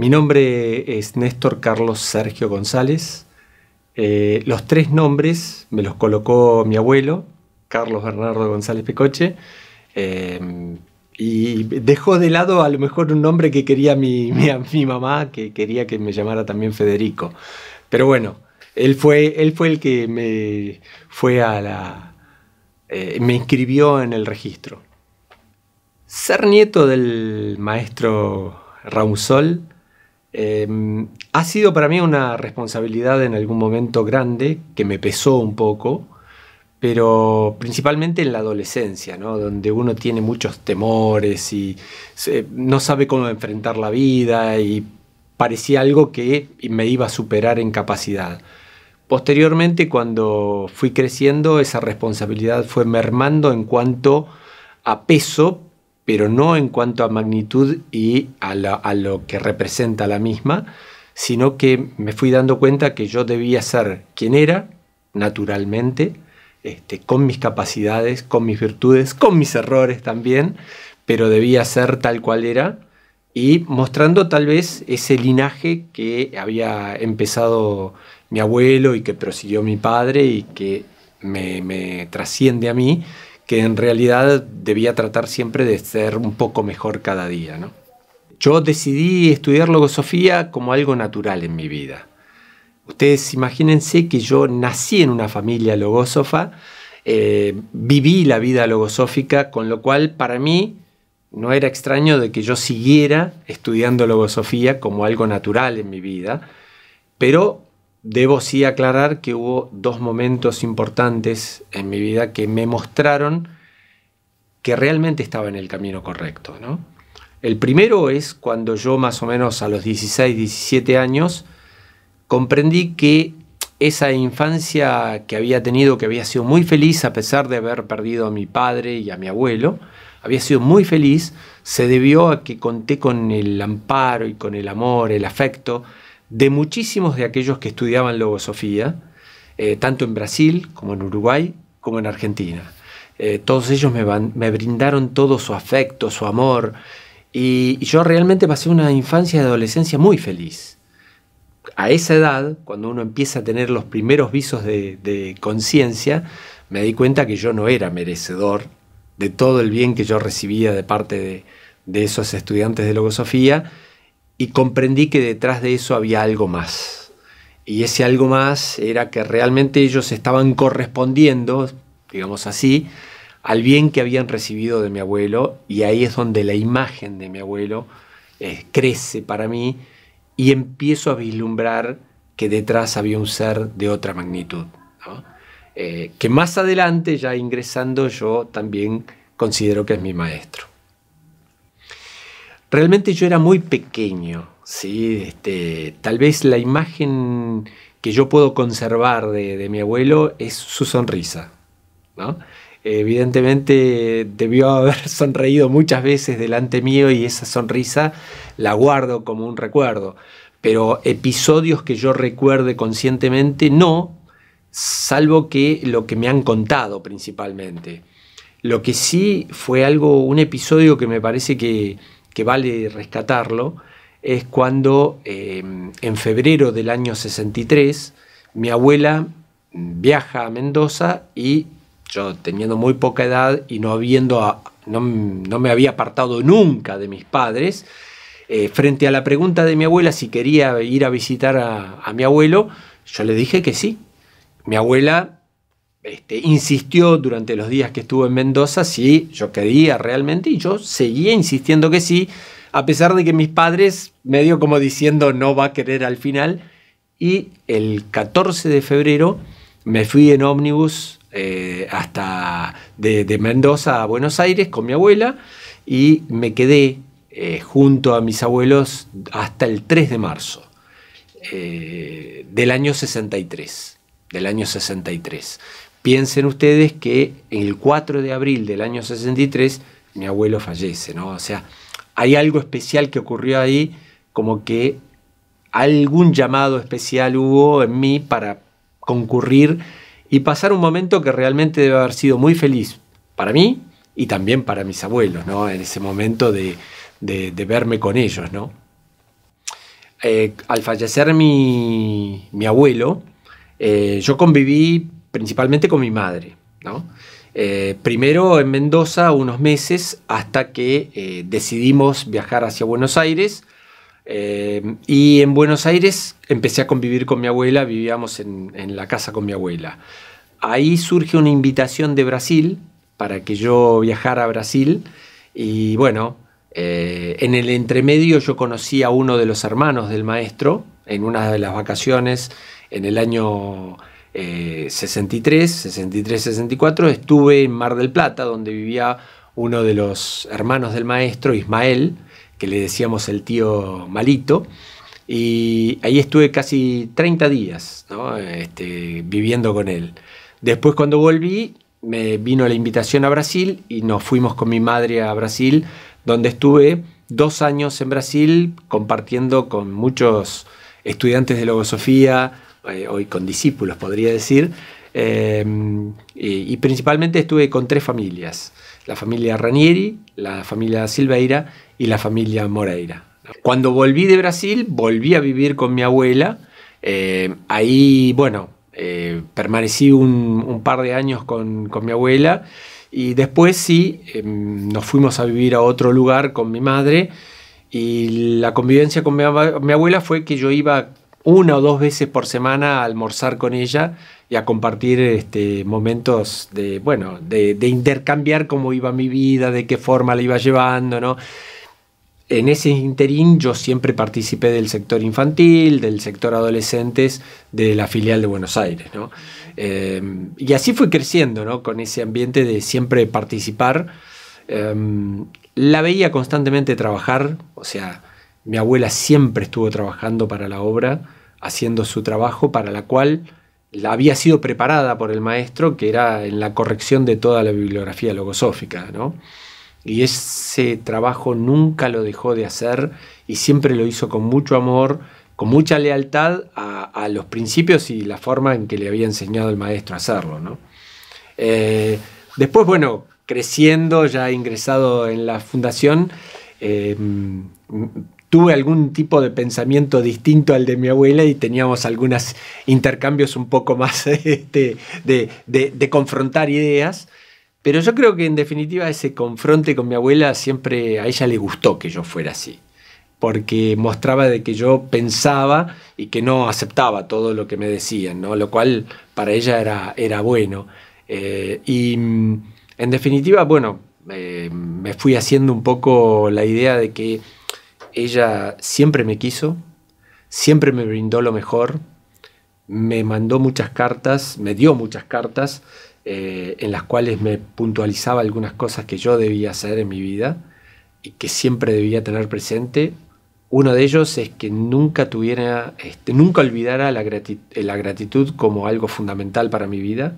Mi nombre es Néstor Carlos Sergio González. Eh, los tres nombres me los colocó mi abuelo, Carlos Bernardo González Pecoche, eh, y dejó de lado a lo mejor un nombre que quería mi, mamá, que quería que me llamara también Federico. Pero bueno, él fue, él fue el que me fue a la. Eh, me inscribió en el registro. Ser nieto del maestro Raúl Sol Em, ha sido para mí una responsabilidad en algún momento grande que me pesó un poco, pero principalmente en la adolescencia, donde uno tiene muchos temores y no sabe cómo enfrentar la vida y parecía algo que me iba a superar en capacidad. Posteriormente, cuando fui creciendo, esa responsabilidad fue mermando en cuanto a peso, pero no en cuanto a magnitud y a, lo que representa la misma, sino que me fui dando cuenta que yo debía ser quien era, naturalmente, este, con mis capacidades, con mis virtudes, con mis errores también, pero debía ser tal cual era y mostrando tal vez ese linaje que había empezado mi abuelo y que prosiguió mi padre y que me trasciende a mí que en realidad debía tratar siempre de ser un poco mejor cada día. ¿no? Yo decidí estudiar logosofía como algo natural en mi vida. Ustedes imagínense que yo nací en una familia logósofa, eh, viví la vida logosófica, con lo cual para mí no era extraño de que yo siguiera estudiando logosofía como algo natural en mi vida, pero Debo sí aclarar que hubo dos momentos importantes en mi vida que me mostraron que realmente estaba en el camino correcto. ¿no? El primero es cuando yo más o menos a los 16, 17 años comprendí que esa infancia que había tenido, que había sido muy feliz a pesar de haber perdido a mi padre y a mi abuelo, había sido muy feliz, se debió a que conté con el amparo y con el amor, el afecto de muchísimos de aquellos que estudiaban logosofía, eh, tanto en Brasil como en Uruguay como en Argentina. Eh, todos ellos me, brindaron todo su afecto, su amor, y, yo realmente pasé una infancia y adolescencia muy feliz. A esa edad, cuando uno empieza a tener los primeros visos de, conciencia, me di cuenta que yo no era merecedor de todo el bien que yo recibía de parte de esos estudiantes de logosofía y comprendí que detrás de eso había algo más. Y ese algo más era que realmente ellos estaban correspondiendo, digamos así, al bien que habían recibido de mi abuelo y ahí es donde la imagen de mi abuelo eh, crece para mí y empiezo a vislumbrar que detrás había un ser de otra magnitud. Eh, que más adelante, ya ingresando, yo también considero que es mi maestro. Realmente yo era muy pequeño, ¿sí? Este, tal vez la imagen que yo puedo conservar de, mi abuelo es su sonrisa, Evidentemente debió haber sonreído muchas veces delante mío y esa sonrisa la guardo como un recuerdo. Pero episodios que yo recuerde conscientemente, no, salvo que lo que me han contado principalmente. Lo que sí fue algo, un episodio que me parece que, que vale rescatarlo, es cuando eh, en febrero del año 63 mi abuela viaja a Mendoza y yo teniendo muy poca edad y no, habiendo no, me había apartado nunca de mis padres, eh, frente a la pregunta de mi abuela si quería ir a visitar a, a mi abuelo, yo le dije que sí. Mi abuela este, insistió durante los días que estuvo en Mendoza si yo quería realmente y yo seguía insistiendo que sí, a pesar de que mis padres, medio como diciendo no va a querer al final, y el 14 de febrero me fui en ómnibus eh, hasta de, Mendoza a Buenos Aires con mi abuela y me quedé eh, junto a mis abuelos hasta el 3 de marzo eh, del año 63 del año 63. Piensen ustedes que en el 4 de abril del año 63 mi abuelo fallece, ¿no? O sea, hay algo especial que ocurrió ahí, como que algún llamado especial hubo en mí para concurrir y pasar un momento que realmente debe haber sido muy feliz para mí y también para mis abuelos, ¿no? En ese momento de, verme con ellos, ¿no? Eh, al fallecer mi, mi abuelo, eh, yo conviví principalmente con mi madre. ¿no? Eh, primero en Mendoza unos meses hasta que eh, decidimos viajar hacia Buenos Aires. Eh, y en Buenos Aires empecé a convivir con mi abuela, vivíamos en, en, la casa con mi abuela. Ahí surge una invitación de Brasil para que yo viajara a Brasil y bueno, en el entremedio yo conocí a uno de los hermanos del maestro en una de las vacaciones en el año 63, 63, 64, estuve en Mar del Plata, donde vivía uno de los hermanos del maestro, Ismael, que le decíamos el tío malito. Y ahí estuve casi 30 días este, viviendo con él. Después cuando volví, me vino la invitación a Brasil y nos fuimos con mi madre a Brasil, donde estuve dos años en Brasil compartiendo con muchos estudiantes de logosofía, eh, hoy con discípulos podría decir, em, y, principalmente estuve con tres familias, la familia Ranieri, la familia Silveira y la familia Moreira. Cuando volví de Brasil, volví a vivir con mi abuela, em, ahí, bueno, eh, permanecí un, par de años con, mi abuela y después sí, em, nos fuimos a vivir a otro lugar con mi madre y la convivencia con mi, abuela fue que yo iba una o dos veces por semana a almorzar con ella y a compartir este, momentos de, bueno, de, intercambiar cómo iba mi vida, de qué forma la iba llevando, ¿no? En ese interín yo siempre participé del sector infantil, del sector adolescentes, de la filial de Buenos Aires, em, y así fui creciendo, ¿no? Con ese ambiente de siempre participar. Em, la veía constantemente trabajar, o sea, mi abuela siempre estuvo trabajando para la obra, haciendo su trabajo para la cual la había sido preparada por el maestro, que era en la corrección de toda la bibliografía logosófica, ¿no? Y ese trabajo nunca lo dejó de hacer y siempre lo hizo con mucho amor, con mucha lealtad a, los principios y la forma en que le había enseñado el maestro a hacerlo, ¿no? Eh, después, bueno, creciendo, ya ingresado en la fundación, eh, tuve algún tipo de pensamiento distinto al de mi abuela y teníamos algunos intercambios un poco más este, de, confrontar ideas. Pero yo creo que en definitiva ese confronte con mi abuela siempre a ella le gustó que yo fuera así, porque mostraba de que yo pensaba y que no aceptaba todo lo que me decían, ¿no? lo cual para ella era, era bueno. Eh, y en definitiva, bueno, eh, me fui haciendo un poco la idea de que ella siempre me quiso, siempre me brindó lo mejor, me mandó muchas cartas, me dio muchas cartas eh, en las cuales me puntualizaba algunas cosas que yo debía hacer en mi vida y que siempre debía tener presente. Uno de ellos es que nunca tuviera, este, nunca olvidara la, gratitud, la gratitud como algo fundamental para mi vida.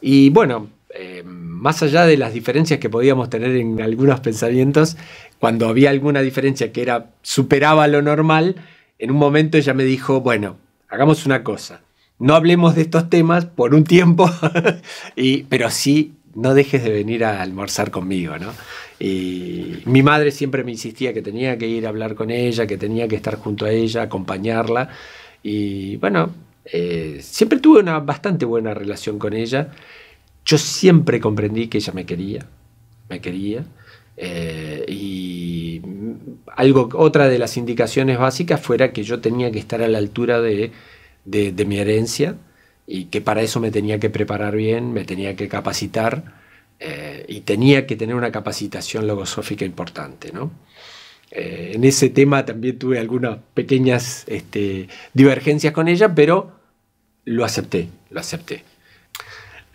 Y bueno, eh, más allá de las diferencias que podíamos tener en algunos pensamientos, cuando había alguna diferencia que era superaba lo normal, en un momento ella me dijo, bueno, hagamos una cosa, no hablemos de estos temas por un tiempo, y, pero sí no dejes de venir a almorzar conmigo, Y mi madre siempre me insistía que tenía que ir a hablar con ella, que tenía que estar junto a ella, acompañarla. Y bueno, eh, siempre tuve una bastante buena relación con ella. Yo siempre comprendí que ella me quería, me quería. Eh, y algo, otra de las indicaciones básicas fuera que yo tenía que estar a la altura de, mi herencia y que para eso me tenía que preparar bien, me tenía que capacitar eh, y tenía que tener una capacitación logosófica importante. ¿no? Eh, en ese tema también tuve algunas pequeñas este, divergencias con ella, pero lo acepté, lo acepté.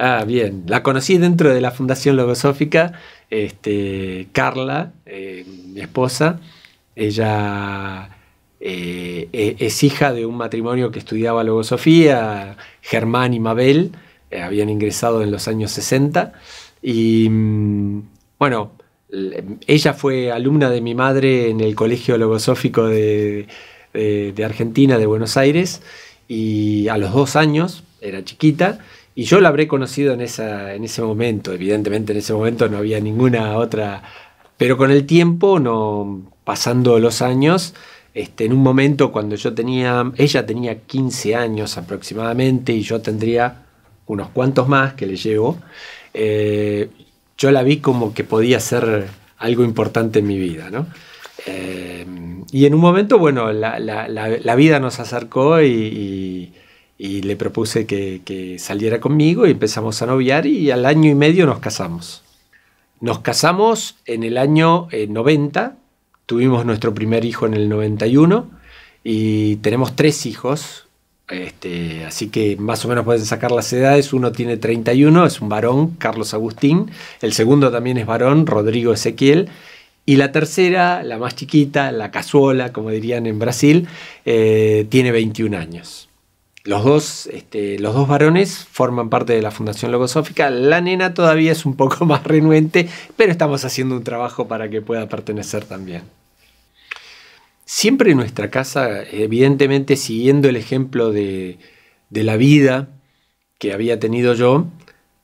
Ah, bien. La conocí dentro de la Fundación Logosófica, este, Carla, eh, mi esposa. Ella eh, e-, es hija de un matrimonio que estudiaba logosofía, Germán y Mabel, eh, habían ingresado en los años 60. Y mm, bueno, ella fue alumna de mi madre en el Colegio Logosófico de Argentina, de Buenos Aires, y a los dos años, era chiquita, y yo la habré conocido en, esa, en ese momento, evidentemente en ese momento no había ninguna otra, pero con el tiempo, no, pasando los años, este, en un momento cuando yo tenía, ella tenía 15 años aproximadamente y yo tendría unos cuantos más que le llevo, eh, yo la vi como que podía ser algo importante en mi vida, ¿no? Eh, y en un momento, bueno, la, vida nos acercó y, y le propuse que, saliera conmigo y empezamos a noviar y al año y medio nos casamos. Nos casamos en el año 90, eh, tuvimos nuestro primer hijo en el 91 y tenemos tres hijos, este, así que más o menos pueden sacar las edades, uno tiene 31, es un varón, Carlos Agustín, el segundo también es varón, Rodrigo Ezequiel, y la tercera, la más chiquita, la cazuela, como dirían en Brasil, eh, tiene 21 años. Este, los dos, varones forman parte de la Fundación Logosófica. La nena todavía es un poco más renuente, pero estamos haciendo un trabajo para que pueda pertenecer también. Siempre en nuestra casa, evidentemente siguiendo el ejemplo de, la vida que había tenido yo,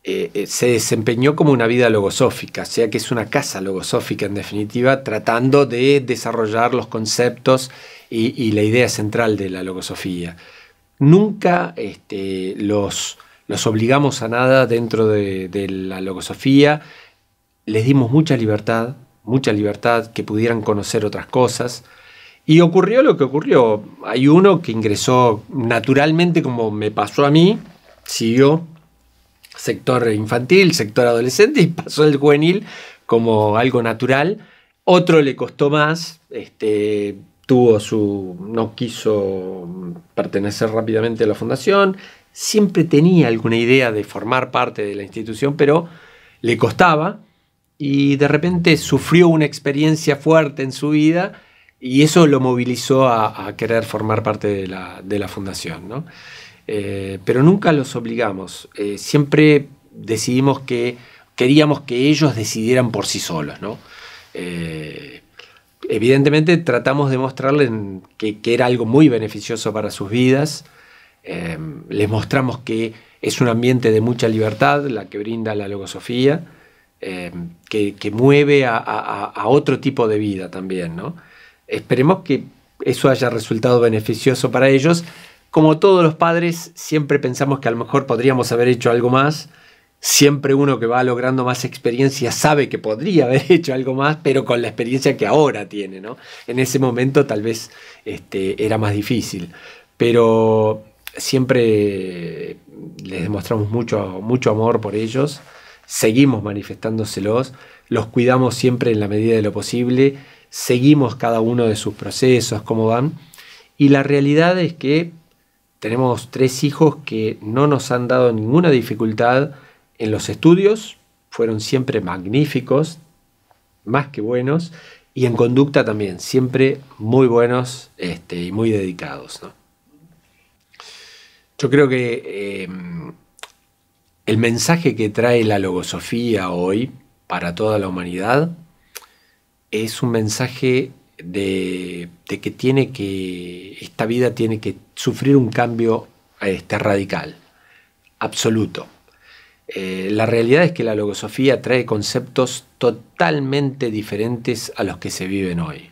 eh, eh, se desempeñó como una vida logosófica, o sea que es una casa logosófica en definitiva, tratando de desarrollar los conceptos y la idea central de la logosofía. Nunca este, los, obligamos a nada dentro de, la logosofía, les dimos mucha libertad, mucha libertad, que pudieran conocer otras cosas. Y ocurrió lo que ocurrió. Hay uno que ingresó naturalmente como me pasó a mí, siguió sector infantil, sector adolescente y pasó el juvenil como algo natural. Otro le costó más, este, no quiso pertenecer rápidamente a la fundación, siempre tenía alguna idea de formar parte de la institución, pero le costaba y de repente sufrió una experiencia fuerte en su vida y eso lo movilizó a, querer formar parte de la, fundación. ¿no? Eh, pero nunca los obligamos, eh, siempre decidimos que queríamos que ellos decidieran por sí solos. ¿no? Eh, evidentemente tratamos de mostrarles que, era algo muy beneficioso para sus vidas. Eh, les mostramos que es un ambiente de mucha libertad, la que brinda la logosofía, eh, que, mueve a, otro tipo de vida también. Esperemos que eso haya resultado beneficioso para ellos. Como todos los padres, siempre pensamos que a lo mejor podríamos haber hecho algo más, siempre uno que va logrando más experiencia sabe que podría haber hecho algo más, pero con la experiencia que ahora tiene, ¿no? En ese momento tal vez este, era más difícil, pero siempre les demostramos mucho, mucho amor por ellos, seguimos manifestándoselos, los cuidamos siempre en la medida de lo posible, seguimos cada uno de sus procesos, cómo van, y la realidad es que tenemos tres hijos que no nos han dado ninguna dificultad, en los estudios fueron siempre magníficos, más que buenos, y en conducta también, siempre muy buenos este, y muy dedicados. Yo creo que em, el mensaje que trae la logosofía hoy para toda la humanidad es un mensaje de, que tiene que, esta vida tiene que sufrir un cambio este, radical, absoluto. Eh, la realidad es que la logosofía trae conceptos totalmente diferentes a los que se viven hoy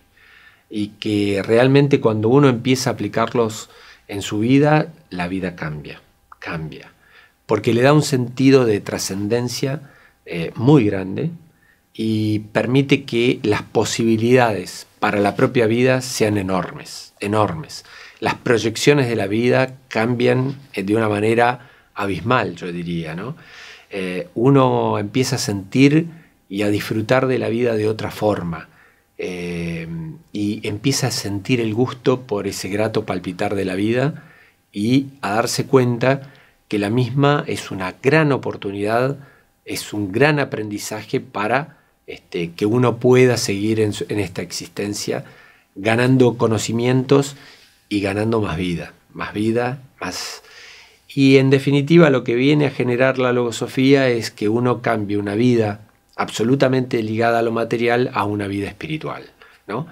y que realmente cuando uno empieza a aplicarlos en su vida, la vida cambia, cambia, porque le da un sentido de trascendencia eh, muy grande y permite que las posibilidades para la propia vida sean enormes, enormes. Las proyecciones de la vida cambian eh, de una manera abismal, yo diría, ¿no? Eh, uno empieza a sentir y a disfrutar de la vida de otra forma. Eh, y empieza a sentir el gusto por ese grato palpitar de la vida y a darse cuenta que la misma es una gran oportunidad, es un gran aprendizaje para este, que uno pueda seguir en, en esta existencia ganando conocimientos y ganando más vida, más vida, más y en definitiva lo que viene a generar la logosofía es que uno cambie una vida absolutamente ligada a lo material a una vida espiritual. ¿no?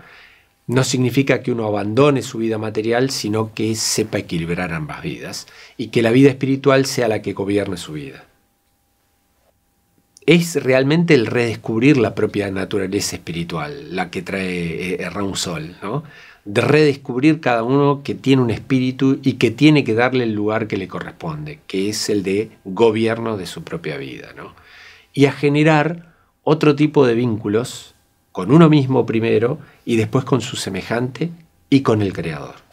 no significa que uno abandone su vida material, sino que sepa equilibrar ambas vidas y que la vida espiritual sea la que gobierne su vida es realmente el redescubrir la propia naturaleza espiritual, la que trae eh, Raúl Sol, de redescubrir cada uno que tiene un espíritu y que tiene que darle el lugar que le corresponde, que es el de gobierno de su propia vida, y a generar otro tipo de vínculos con uno mismo primero y después con su semejante y con el Creador.